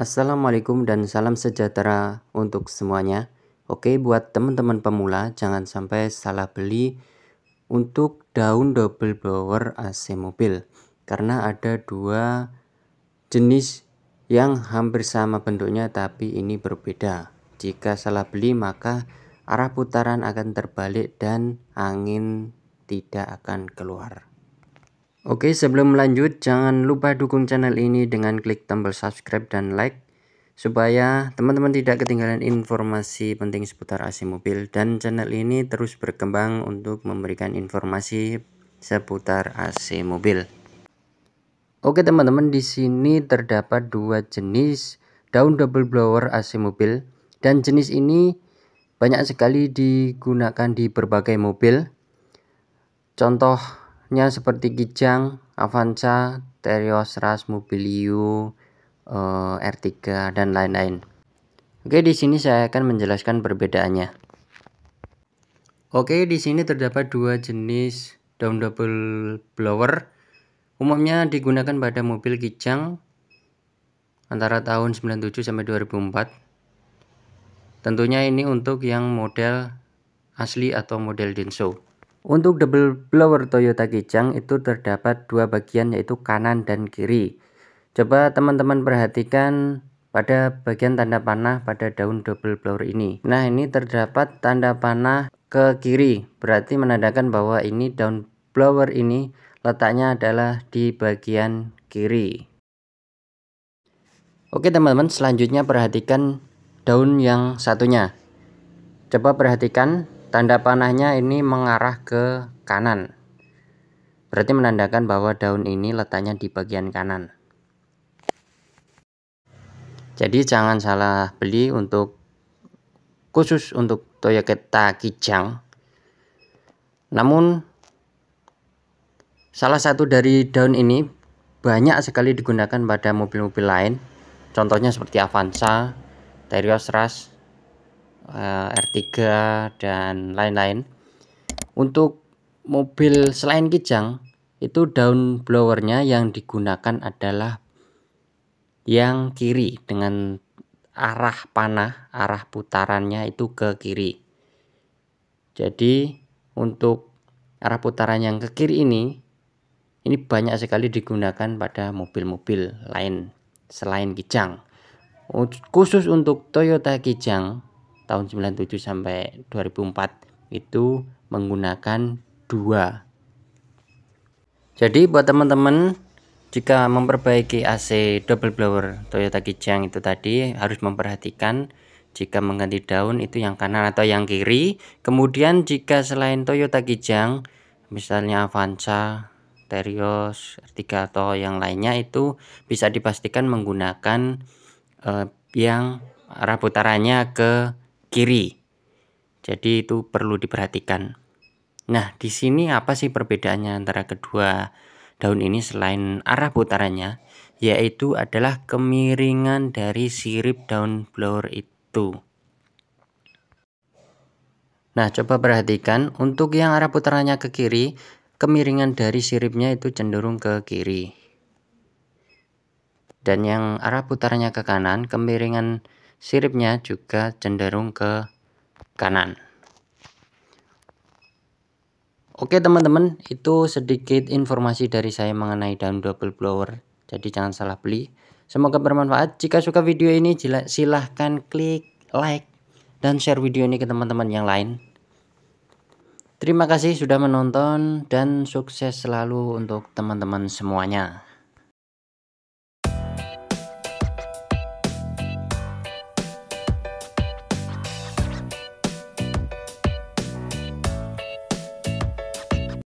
Assalamualaikum dan salam sejahtera untuk semuanya. Oke, buat teman-teman pemula, jangan sampai salah beli untuk daun double blower AC mobil karena ada dua jenis yang hampir sama bentuknya tapi ini berbeda. Jika salah beli maka arah putaran akan terbalik dan angin tidak akan keluar. Oke sebelum lanjut jangan lupa dukung channel ini dengan klik tombol subscribe dan like supaya teman-teman tidak ketinggalan informasi penting seputar AC mobil dan channel ini terus berkembang untuk memberikan informasi seputar AC mobil. Oke teman-teman di sini terdapat dua jenis daun double blower AC mobil dan jenis ini banyak sekali digunakan di berbagai mobil. Contoh nya seperti Kijang, Avanza, Terios, Ras, Mobilio, uh, eh, R3 dan lain-lain. Oke, di sini saya akan menjelaskan perbedaannya. Oke, di sini terdapat dua jenis down double blower. Umumnya digunakan pada mobil Kijang antara tahun 97 sampai 2004. Tentunya ini untuk yang model asli atau model Denso. Untuk double blower Toyota Kijang itu terdapat dua bagian yaitu kanan dan kiri. Coba teman-teman perhatikan pada bagian tanda panah pada daun double blower ini. Nah ini terdapat tanda panah ke kiri berarti menandakan bahwa ini daun blower ini letaknya adalah di bagian kiri. Oke teman-teman selanjutnya perhatikan daun yang satunya. Coba perhatikan Tanda panahnya ini mengarah ke kanan. Berarti menandakan bahwa daun ini letaknya di bagian kanan. Jadi jangan salah beli untuk khusus untuk Toyoketa Kijang. Namun salah satu dari daun ini banyak sekali digunakan pada mobil-mobil lain. Contohnya seperti Avanza, Terios Rush, Eh, R3 dan lain-lain untuk mobil selain kijang itu daun blowernya yang digunakan adalah yang kiri dengan arah panah arah putarannya itu ke kiri jadi untuk arah putaran yang ke kiri ini ini banyak sekali digunakan pada mobil-mobil lain selain Kijang. Khusus untuk Toyota Kijang tahun 97 sampai 2004 itu menggunakan dua. Jadi buat teman-teman jika memperbaiki AC double blower Toyota Kijang itu tadi harus memperhatikan jika mengganti daun itu yang kanan atau yang kiri. Kemudian jika selain Toyota Kijang misalnya Avanza, Terios, R3 atau yang lainnya itu bisa dipastikan menggunakan eh, yang arah putarannya ke kiri. Jadi itu perlu diperhatikan. Nah, di sini apa sih perbedaannya antara kedua daun ini selain arah putarannya, yaitu adalah kemiringan dari sirip daun blower itu. Nah, coba perhatikan untuk yang arah putarannya ke kiri, kemiringan dari siripnya itu cenderung ke kiri. Dan yang arah putarannya ke kanan, kemiringan siripnya juga cenderung ke kanan. Oke teman-teman, itu sedikit informasi dari saya mengenai daun double blower. Jadi jangan salah beli. Semoga bermanfaat. Jika suka video ini silahkan klik like dan share video ini ke teman-teman yang lain. Terima kasih sudah menonton dan sukses selalu untuk teman-teman semuanya.